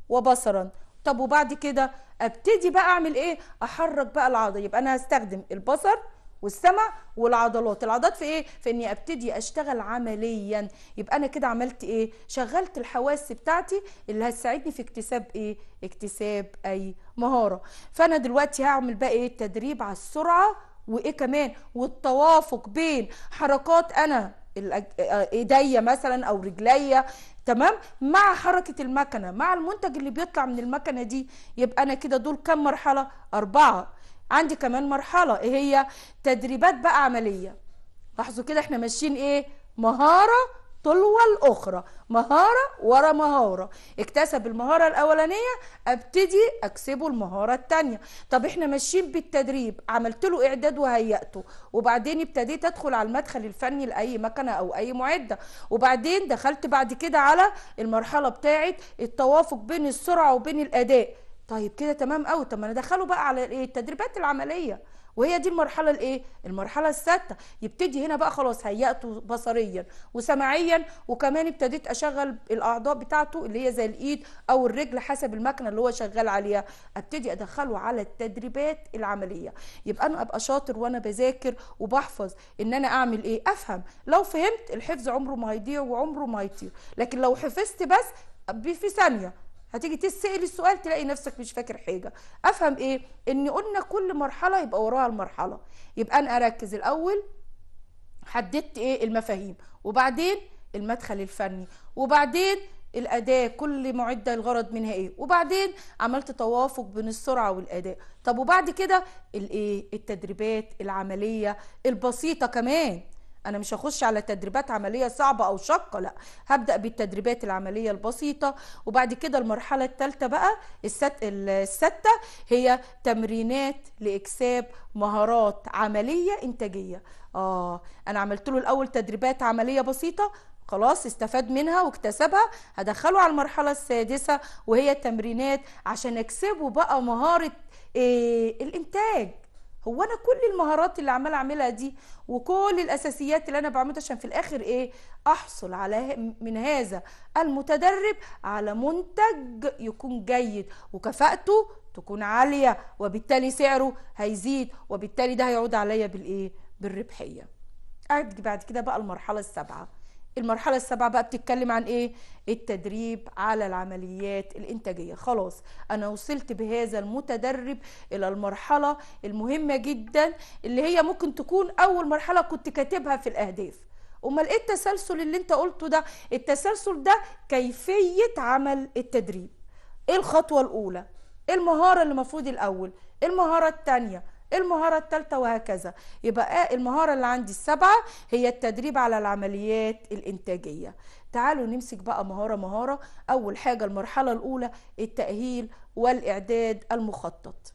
وبصرا طب وبعد كده ابتدي بقى اعمل ايه احرك بقى العضله يبقى انا هستخدم البصر والسمع والعضلات العضلات في ايه في اني ابتدي اشتغل عمليا يبقى انا كده عملت ايه شغلت الحواس بتاعتي اللي هتساعدني في اكتساب ايه اكتساب اي مهاره فانا دلوقتي هعمل بقى ايه تدريب على السرعه وايه كمان والتوافق بين حركات انا ايديا مثلا او رجليا تمام مع حركة المكنة مع المنتج اللي بيطلع من المكنة دي يبقى انا كده دول كم مرحلة اربعة عندي كمان مرحلة ايه هي تدريبات بقى عملية لاحظوا كده احنا ماشيين ايه مهارة التلوة الأخرى مهارة ورا مهارة اكتسب المهارة الأولانية أبتدي أكسبه المهارة الثانيه طب إحنا ماشيين بالتدريب عملت له إعداد وهيأته وبعدين ابتديت أدخل على المدخل الفني لأي مكنة أو أي معدة وبعدين دخلت بعد كده على المرحلة بتاعة التوافق بين السرعة وبين الأداء طيب كده تمام قوي طب ما انا ادخله بقى على التدريبات العمليه وهي دي المرحله الايه المرحله السادسه يبتدي هنا بقى خلاص هيأته بصريا وسمعيا وكمان ابتديت اشغل الاعضاء بتاعته اللي هي زي الايد او الرجل حسب المكنه اللي هو شغال عليها ابتدي ادخله على التدريبات العمليه يبقى انا ابقى شاطر وانا بذاكر وبحفظ ان انا اعمل ايه افهم لو فهمت الحفظ عمره ما هيضيع وعمره ما هيطير لكن لو حفظت بس في ثانيه هتيجي تسأل السؤال تلاقي نفسك مش فاكر حاجه افهم ايه ان قلنا كل مرحله يبقى وراها المرحله يبقى انا اركز الاول حددت ايه المفاهيم وبعدين المدخل الفني وبعدين الاداء كل معده الغرض منها ايه وبعدين عملت توافق بين السرعه والاداء طب وبعد كده الايه التدريبات العمليه البسيطه كمان انا مش هخش على تدريبات عمليه صعبه او شاقه لا هبدا بالتدريبات العمليه البسيطه وبعد كده المرحله الثالثه بقى الست السته هي تمرينات لاكساب مهارات عمليه انتاجيه اه انا عملت له الاول تدريبات عمليه بسيطه خلاص استفاد منها واكتسبها هدخله على المرحله السادسه وهي تمرينات عشان اكسبه بقى مهاره إيه الانتاج هو انا كل المهارات اللي عمال اعملها دي وكل الاساسيات اللي انا بعملها عشان في الاخر ايه احصل على من هذا المتدرب على منتج يكون جيد وكفاءته تكون عاليه وبالتالي سعره هيزيد وبالتالي ده هيعود عليا بالايه بالربحيه بعد كده بقى المرحله السابعه المرحله السابعه بقى بتتكلم عن ايه التدريب على العمليات الانتاجيه خلاص انا وصلت بهذا المتدرب الى المرحله المهمه جدا اللي هي ممكن تكون اول مرحله كنت كاتبها في الاهداف امال ايه التسلسل اللي انت قلته ده التسلسل ده كيفيه عمل التدريب ايه الخطوه الاولى ايه المهاره اللي المفروض الاول ايه المهاره الثانيه المهاره الثالثه وهكذا يبقى آه، المهاره اللي عندي السبعه هي التدريب على العمليات الانتاجيه تعالوا نمسك بقى مهاره مهاره اول حاجه المرحله الاولى التاهيل والاعداد المخطط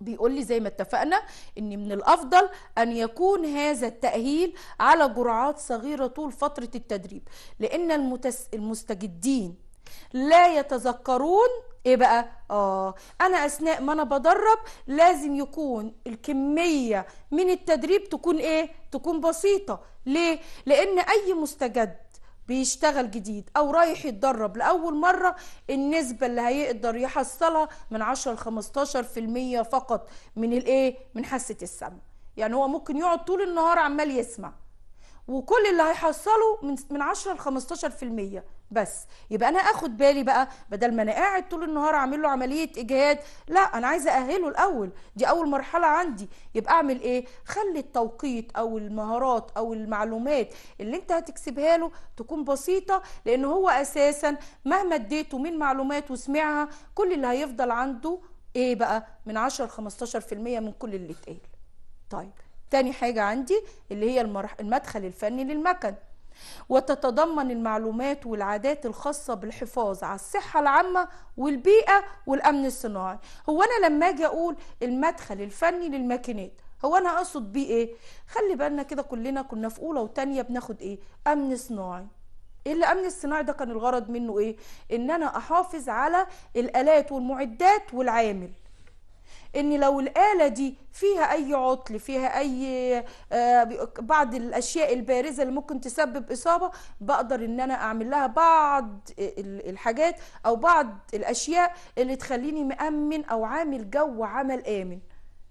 بيقول لي زي ما اتفقنا ان من الافضل ان يكون هذا التاهيل على جرعات صغيره طول فتره التدريب لان المتس... المستجدين لا يتذكرون ايه بقى اه انا اثناء ما انا بدرب لازم يكون الكميه من التدريب تكون ايه تكون بسيطه ليه لان اي مستجد بيشتغل جديد او رايح يتدرب لاول مره النسبه اللي هيقدر يحصلها من 10 ل 15% فقط من الايه من حاسه السمع يعني هو ممكن يقعد طول النهار عمال يسمع وكل اللي هيحصله من من 10 ل 15% بس يبقى انا اخد بالي بقى بدل ما انا قاعد طول النهار اعمل له عمليه اجهاد لا انا عايزه اهله الاول دي اول مرحله عندي يبقى اعمل ايه خلي التوقيت او المهارات او المعلومات اللي انت هتكسبها له تكون بسيطه لان هو اساسا مهما اديته من معلومات وسمعها كل اللي هيفضل عنده ايه بقى من 10 ل 15% من كل اللي اتقال طيب تاني حاجة عندي اللي هي المرح... المدخل الفني للمكن وتتضمن المعلومات والعادات الخاصة بالحفاظ على الصحة العامة والبيئة والأمن الصناعي هو أنا لما أجي أقول المدخل الفني للماكينات هو أنا أقصد بيه إيه؟ خلي بالنا كده كلنا كنا في أولى وتانية بناخد إيه؟ أمن صناعي إيه الامن الصناعي ده كان الغرض منه ايه ان انا احافظ على الالات والمعدات والعامل ان لو الاله دي فيها اي عطل فيها اي آه، بعض الاشياء البارزه اللي ممكن تسبب اصابه بقدر ان انا اعمل لها بعض الحاجات او بعض الاشياء اللي تخليني مامن او عامل جو عمل امن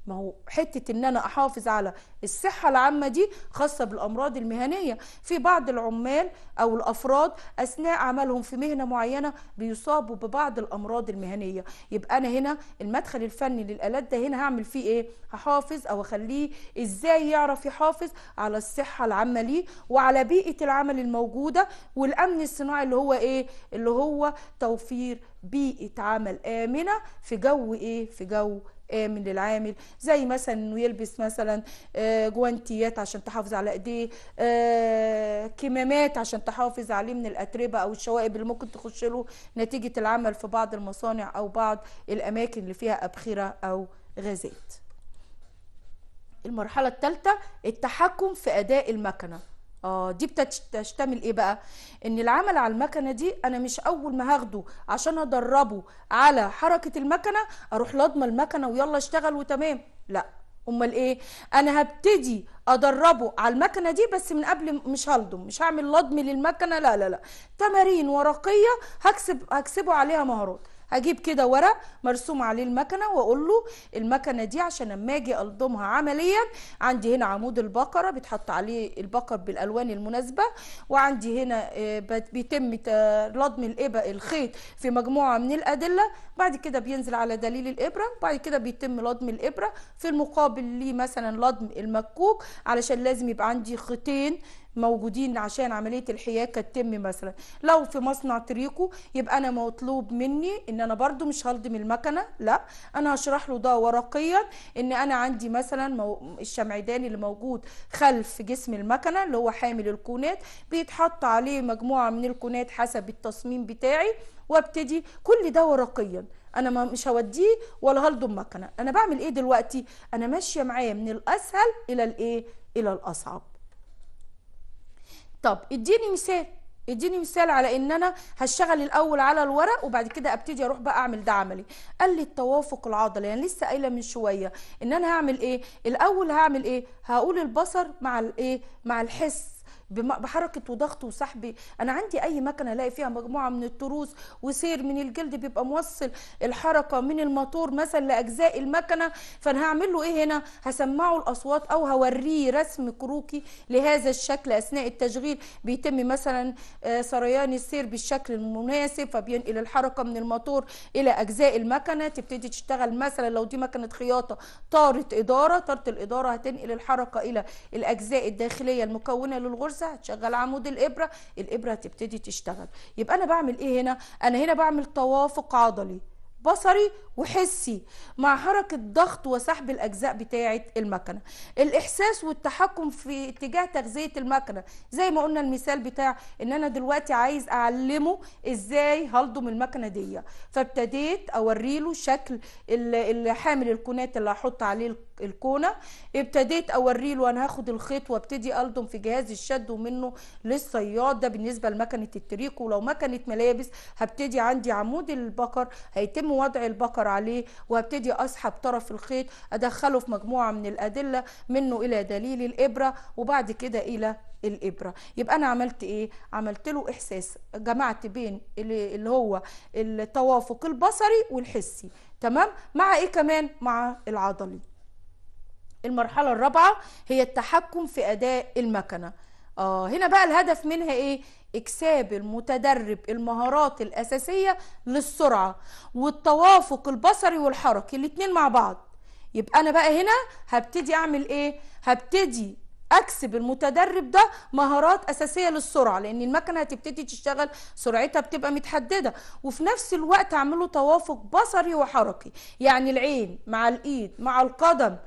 ما هو حته ان انا احافظ على الصحه العامه دي خاصه بالامراض المهنيه في بعض العمال او الافراد اثناء عملهم في مهنه معينه بيصابوا ببعض الامراض المهنيه يبقى انا هنا المدخل الفني للالات ده هنا هعمل فيه ايه هحافظ او اخليه ازاي يعرف يحافظ على الصحه العامه ليه وعلى بيئه العمل الموجوده والامن الصناعي اللي هو ايه اللي هو توفير بيئه عمل امنه في جو ايه في جو امن آه، للعامل زي مثلا انه يلبس مثلا آه، جوانتيات عشان تحافظ على ايديه آه، كمامات عشان تحافظ عليه من الاتربه او الشوائب اللي ممكن تخش له نتيجه العمل في بعض المصانع او بعض الاماكن اللي فيها ابخره او غازات المرحله الثالثه التحكم في اداء المكنه اه دي بتشتمل ايه بقى ان العمل على المكنه دي انا مش اول ما هاخده عشان ادربه على حركه المكنه اروح لاضمه المكنه ويلا اشتغل وتمام لا امال ايه انا هبتدي ادربه على المكنه دي بس من قبل مش هلضم مش هعمل لضم للمكنه لا لا لا تمارين ورقيه هكسب هكسبه عليها مهارات اجيب كده ورق مرسوم عليه المكنه واقول له المكنه دي عشان اما اجي الضمها عمليا عندي هنا عمود البقره بيتحط عليه البقر بالالوان المناسبه وعندي هنا آه، بيتم لضم الابه الخيط في مجموعه من الادله بعد كده بينزل على دليل الابره بعد كده بيتم لضم الابره في المقابل ليه مثلا لضم المكوك علشان لازم يبقى عندي خيطين موجودين عشان عمليه الحياكه تتم مثلا لو في مصنع تريكو يبقى انا مطلوب مني ان انا برده مش هلضم المكنه لا انا هشرح له ده ورقيا ان انا عندي مثلا الشمعدان اللي موجود خلف جسم المكنه اللي هو حامل الكونات بيتحط عليه مجموعه من الكونات حسب التصميم بتاعي وابتدي كل ده ورقيا انا مش هوديه ولا هلضم مكنه انا بعمل ايه دلوقتي انا ماشيه معايا من الاسهل الى الايه الى الاصعب طب اديني مثال اديني مثال على ان انا هشتغل الاول على الورق وبعد كده ابتدي اروح بقى اعمل ده عملي قال لي التوافق العضلي يعني لسه قايله من شويه ان انا هعمل ايه الاول هعمل ايه هقول البصر مع الايه مع الحس بحركه وضغط وسحب انا عندي اي مكنه الاقي فيها مجموعه من التروس وسير من الجلد بيبقى موصل الحركه من الماتور مثلا لاجزاء المكنه فانا هعمل له ايه هنا هسمعه الاصوات او هوريه رسم كروكي لهذا الشكل اثناء التشغيل بيتم مثلا آه، سريان السير بالشكل المناسب فبينقل الحركه من الماتور الى اجزاء المكنه تبتدي تشتغل مثلا لو دي مكنه خياطه طارت اداره طارت الاداره هتنقل الحركه الى الاجزاء الداخليه المكونه للغرزه الواسع تشغل عمود الابره الابره هتبتدي تشتغل يبقى انا بعمل ايه هنا انا هنا بعمل توافق عضلي بصري وحسي مع حركة ضغط وسحب الأجزاء بتاعة المكنة الإحساس والتحكم في اتجاه تغذية المكنة زي ما قلنا المثال بتاع إن أنا دلوقتي عايز أعلمه إزاي هلضم المكنة دي فابتديت أوريله شكل اللي حامل الكونات اللي هحط عليه الكونه ابتديت اوريه وانا انا هاخد الخيط وابتدي الضم في جهاز الشد ومنه للصياد ده بالنسبه لمكنه التريك ولو مكنه ملابس هبتدي عندي عمود البقر هيتم وضع البقر عليه وهبتدي اسحب طرف الخيط ادخله في مجموعه من الادله منه الى دليل الابره وبعد كده الى الابره يبقى انا عملت ايه عملت له احساس جمعت بين اللي هو التوافق البصري والحسي تمام مع ايه كمان مع العضلي المرحله الرابعه هي التحكم في اداء المكنه اه هنا بقى الهدف منها ايه اكساب المتدرب المهارات الاساسيه للسرعه والتوافق البصري والحركي الاتنين مع بعض يبقى انا بقى هنا هبتدي اعمل ايه هبتدي اكسب المتدرب ده مهارات اساسيه للسرعه لان المكنه هتبتدي تشتغل سرعتها بتبقى متحدده وفي نفس الوقت اعمله توافق بصري وحركي يعني العين مع الايد مع القدم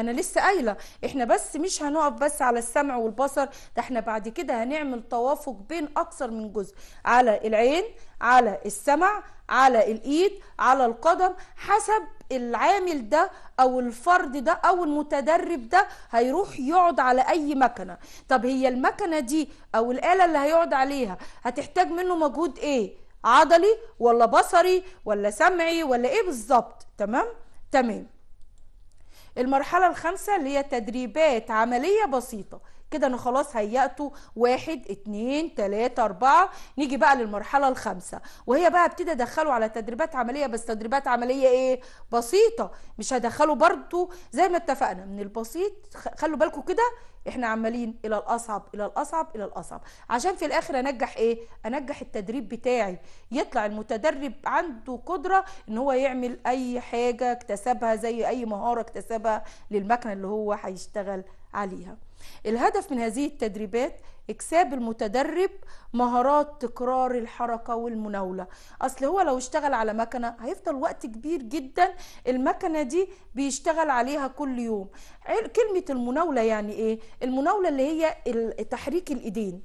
انا يعني لسه قايله احنا بس مش هنقف بس على السمع والبصر ده احنا بعد كده هنعمل توافق بين اكثر من جزء على العين على السمع على الايد على القدم حسب العامل ده او الفرد ده او المتدرب ده هيروح يقعد على اي مكنه طب هي المكنه دي او الاله اللي هيقعد عليها هتحتاج منه مجهود ايه عضلي ولا بصري ولا سمعي ولا ايه بالظبط تمام تمام المرحله الخامسه اللي هي تدريبات عمليه بسيطه كده انا خلاص هيأته واحد اتنين تلاتة اربعة نيجي بقى للمرحلة الخامسة وهي بقى ابتدي ادخله على تدريبات عملية بس تدريبات عملية ايه بسيطة مش هدخله برضو زي ما اتفقنا من البسيط خلوا بالكم كده احنا عمالين الى الاصعب الى الاصعب الى الاصعب عشان في الاخر انجح ايه انجح التدريب بتاعي يطلع المتدرب عنده قدره ان هو يعمل اي حاجه اكتسبها زي اي مهاره اكتسبها للمكنه اللي هو هيشتغل عليها الهدف من هذه التدريبات اكساب المتدرب مهارات تكرار الحركة والمناولة اصل هو لو اشتغل على مكنة هيفضل وقت كبير جدا المكنة دي بيشتغل عليها كل يوم كلمة المناولة يعني ايه المناولة اللي هي تحريك الايدين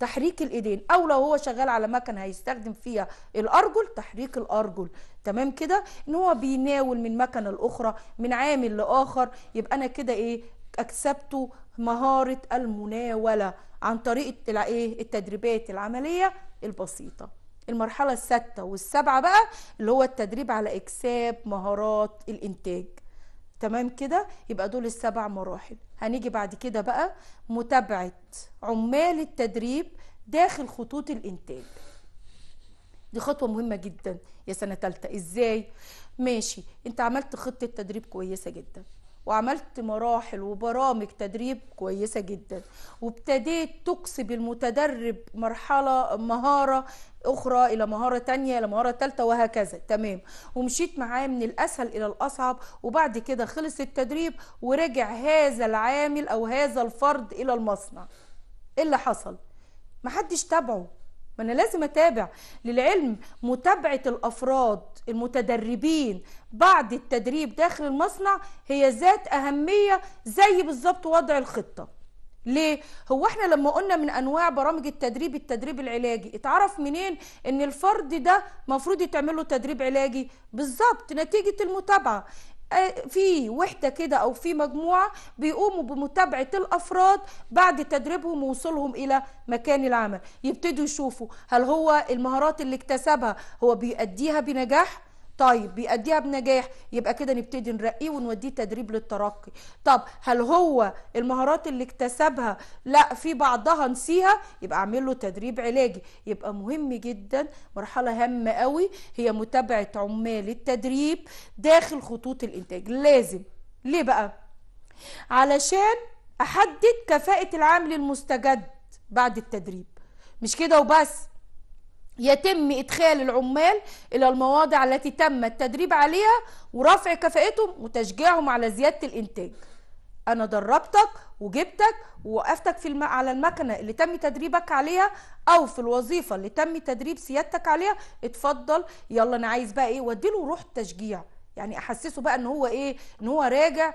تحريك الايدين او لو هو شغال على مكنه هيستخدم فيها الارجل تحريك الارجل تمام كده ان هو بيناول من مكنه لاخرى من عامل لاخر يبقى انا كده ايه اكسبته مهاره المناوله عن طريق ايه التدريبات العمليه البسيطه المرحله السادسه والسابعه بقى اللي هو التدريب على اكساب مهارات الانتاج تمام كده يبقى دول السبع مراحل هنيجي بعد كده بقى متابعه عمال التدريب داخل خطوط الانتاج دي خطوه مهمه جدا يا سنه ثالثه ازاي ماشي انت عملت خطه تدريب كويسه جدا وعملت مراحل وبرامج تدريب كويسه جدا وابتديت تكسب المتدرب مرحله مهاره اخرى الى مهاره تانية الى مهاره تالتة وهكذا تمام ومشيت معاه من الاسهل الى الاصعب وبعد كده خلص التدريب ورجع هذا العامل او هذا الفرد الى المصنع ايه اللي حصل محدش تابعه ما انا لازم اتابع للعلم متابعه الافراد المتدربين بعد التدريب داخل المصنع هي ذات اهميه زي بالظبط وضع الخطه ليه هو احنا لما قلنا من انواع برامج التدريب التدريب العلاجي اتعرف منين ان الفرد ده مفروض يتعمل له تدريب علاجي بالظبط نتيجه المتابعه آه، في وحده كده او في مجموعه بيقوموا بمتابعه الافراد بعد تدريبهم ووصولهم الى مكان العمل يبتدوا يشوفوا هل هو المهارات اللي اكتسبها هو بيأديها بنجاح طيب بيأديها بنجاح يبقى كده نبتدي نرقيه ونوديه تدريب للترقي طب هل هو المهارات اللي اكتسبها لا في بعضها نسيها يبقى اعمل له تدريب علاجي يبقى مهم جدا مرحله هامه قوي هي متابعه عمال التدريب داخل خطوط الانتاج لازم ليه بقى علشان احدد كفاءه العامل المستجد بعد التدريب مش كده وبس يتم إدخال العمال إلى المواضع التي تم التدريب عليها ورفع كفاءتهم وتشجيعهم على زيادة الإنتاج أنا دربتك وجبتك ووقفتك في الم... على المكنة اللي تم تدريبك عليها أو في الوظيفة اللي تم تدريب سيادتك عليها اتفضل يلا أنا عايز بقى إيه واديله روح التشجيع يعني أحسسه بقى إن هو إيه إن هو راجع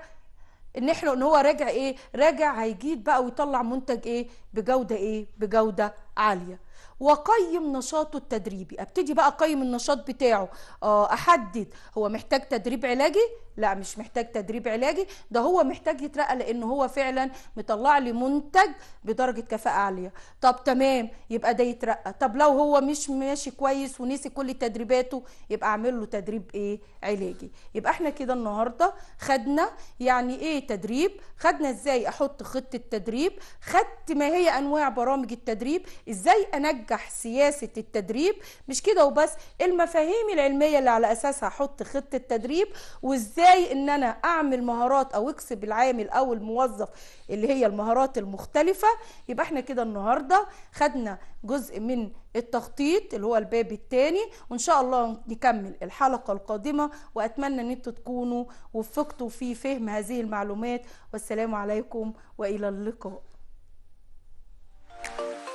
ان احنا ان هو راجع ايه راجع هيجيد بقى ويطلع منتج ايه بجوده ايه بجوده عاليه واقيم نشاطه التدريبي ابتدي بقى اقيم النشاط بتاعه آه، احدد هو محتاج تدريب علاجي لا مش محتاج تدريب علاجي ده هو محتاج يترقى لان هو فعلا مطلع لي منتج بدرجه كفاءه عاليه طب تمام يبقى ده يترقى طب لو هو مش ماشي كويس ونسي كل تدريباته يبقى اعمل له تدريب ايه علاجي يبقى احنا كده النهارده خدنا يعني ايه تدريب خدنا ازاي احط خطه تدريب خدت ما هي انواع برامج التدريب ازاي انجح سياسه التدريب مش كده وبس المفاهيم العلميه اللي على اساسها احط خطه تدريب وازاي ازاي ان انا اعمل مهارات او اكسب العامل او الموظف اللي هي المهارات المختلفه يبقى احنا كده النهارده خدنا جزء من التخطيط اللي هو الباب الثاني وان شاء الله نكمل الحلقه القادمه واتمنى ان انتوا تكونوا وفقتوا في فهم هذه المعلومات والسلام عليكم والى اللقاء